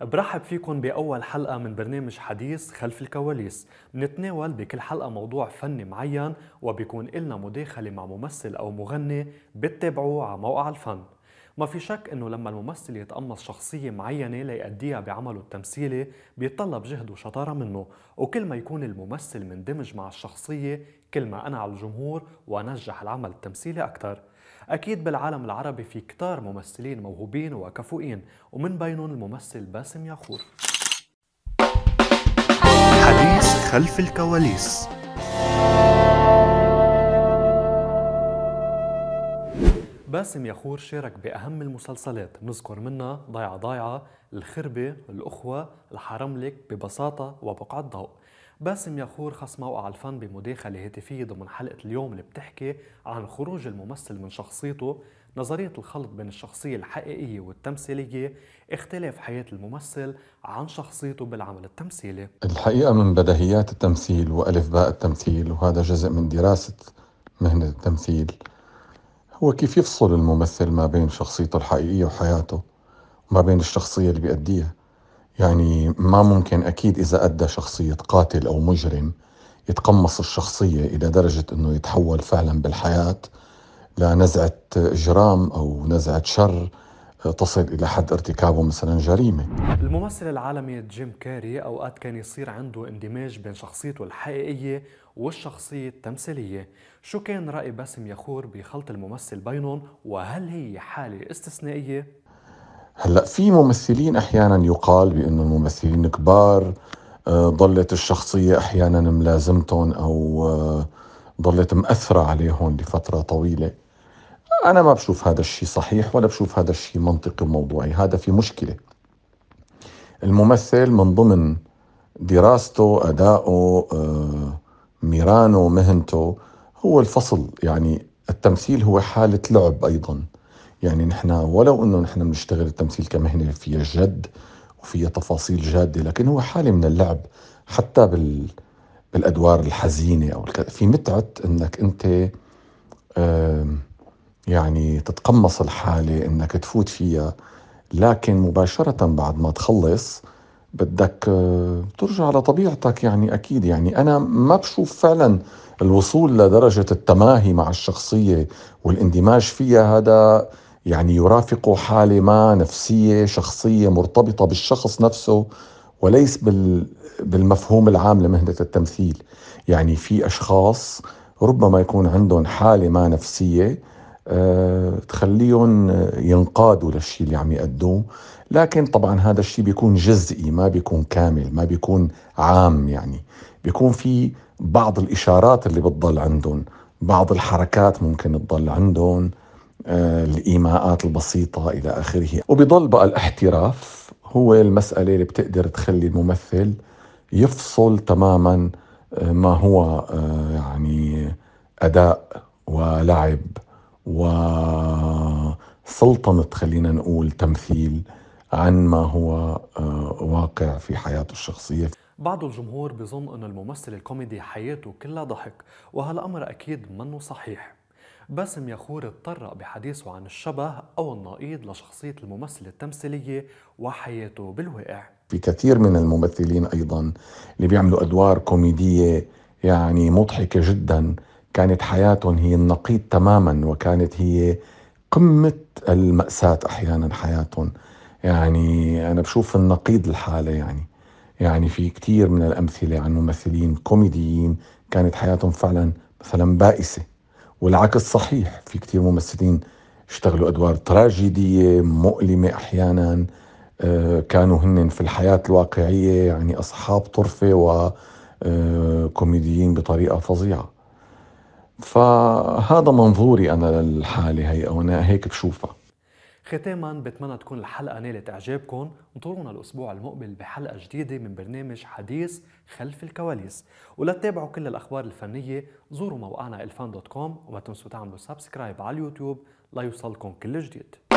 برحب فيكم بأول حلقة من برنامج حديث خلف الكواليس منتناول بكل حلقة موضوع فني معين وبيكون إلنا مداخلة مع ممثل أو مغني بتتابعوه على موقع الفن ما في شك انه لما الممثل يتقمص شخصية معينة ليأديها بعمله التمثيلي بيتطلب جهد وشطارة منه وكل ما يكون الممثل مندمج مع الشخصية كل ما أنا على الجمهور ونجح العمل التمثيلي أكثر أكيد بالعالم العربي في كتار ممثلين موهوبين وكفؤين ومن بينهم الممثل باسم ياخور حديث خلف الكواليس باسم ياخور شارك بأهم المسلسلات بنذكر منها ضيعة ضايعة الخربة الأخوة الحرملك ببساطة وبقعة ضوء باسم ياخور خص موقع الفن بمداخلة هاتفية ضمن حلقة اليوم اللي بتحكي عن خروج الممثل من شخصيته نظرية الخلط بين الشخصية الحقيقية والتمثيلية اختلاف حياة الممثل عن شخصيته بالعمل التمثيلي الحقيقة من بدهيات التمثيل وألف باء التمثيل وهذا جزء من دراسة مهنة التمثيل هو كيف يفصل الممثل ما بين شخصيته الحقيقية وحياته وما بين الشخصية اللي بيأديها يعني ما ممكن أكيد إذا أدى شخصية قاتل أو مجرم يتقمص الشخصية إلى درجة أنه يتحول فعلا بالحياة لنزعة إجرام أو نزعة شر آه، تصل إلى حد ارتكابه مثلا جريمة الممثل العالمي جيم كاري أوقات كان يصير عنده اندماج بين شخصيته الحقيقية والشخصية التمثيلية شو كان رأي باسم يخور بخلط الممثل بينهم وهل هي حالة استثنائية هلا في ممثلين احيانا يقال بانه الممثلين كبار آه، ضلت الشخصية أحيانا ملازمتهم أو آه، ضلت مأثرة عليهم لفترة طويلة أنا ما بشوف هذا الشيء صحيح ولا بشوف هذا الشيء منطقي وموضوعي هذا في مشكلة الممثل من ضمن دراسته أداؤه آه، ميرانه مهنته هو الفصل يعني التمثيل هو حالة لعب أيضا يعني نحن ولو انه نحن بنشتغل التمثيل كمهنه فيها جد وفيها تفاصيل جاده لكن هو حاله من اللعب حتى بال بالادوار الحزينه او الك... في متعه انك انت يعني تتقمص الحاله انك تفوت فيها لكن مباشره بعد ما تخلص بدك آه، ترجع لطبيعتك يعني اكيد يعني انا ما بشوف فعلا الوصول لدرجه التماهي مع الشخصيه والاندماج فيها هذا يعني يرافق حاله ما نفسيه شخصيه مرتبطه بالشخص نفسه وليس بال بالمفهوم العام لمهنه التمثيل يعني في اشخاص ربما يكون عندهم حاله ما نفسيه آه، تخليهم ينقادوا للشيء اللي عم يقدموه لكن طبعا هذا الشيء بيكون جزئي ما بيكون كامل ما بيكون عام يعني بيكون في بعض الاشارات اللي بتضل عندهم بعض الحركات ممكن تضل عندهم آه، الايماءات البسيطه الى اخره وبيضل بقى الاحتراف هو المساله اللي بتقدر تخلي الممثل يفصل تماما آه، ما هو آه، يعني اداء ولعب وسلطنه خلينا نقول تمثيل عن ما هو واقع في حياته الشخصيه بعض الجمهور بظن أن الممثل الكوميدي حياته كلها ضحك وهالأمر أكيد منه صحيح باسم يخور اتطرق بحديثه عن الشبه أو النقيض لشخصية الممثل التمثيلية وحياته بالواقع في كثير من الممثلين أيضا اللي بيعملوا أدوار كوميدية يعني مضحكة جدا كانت حياتهم هي النقيض تماما وكانت هي قمة المأساة أحيانا حياتهم يعني أنا بشوف النقيض الحالة يعني يعني في كثير من الأمثلة عن ممثلين كوميديين كانت حياتهم فعلا مثلا بائسة والعكس صحيح في كثير ممثلين اشتغلوا ادوار تراجيديه مؤلمه احيانا آه، كانوا هن في الحياه الواقعيه يعني اصحاب طرفه وكوميديين آه، بطريقه فظيعه فهذا منظوري انا للحاله هي او انا هيك بشوفها ختاما بتمنى تكون الحلقه نالت اعجابكم انطرونا الاسبوع المقبل بحلقه جديده من برنامج حديث خلف الكواليس تتابعوا كل الاخبار الفنيه زوروا موقعنا الفان دوت كوم وما تنسوا تعملوا سبسكرايب على اليوتيوب ليوصلكم كل جديد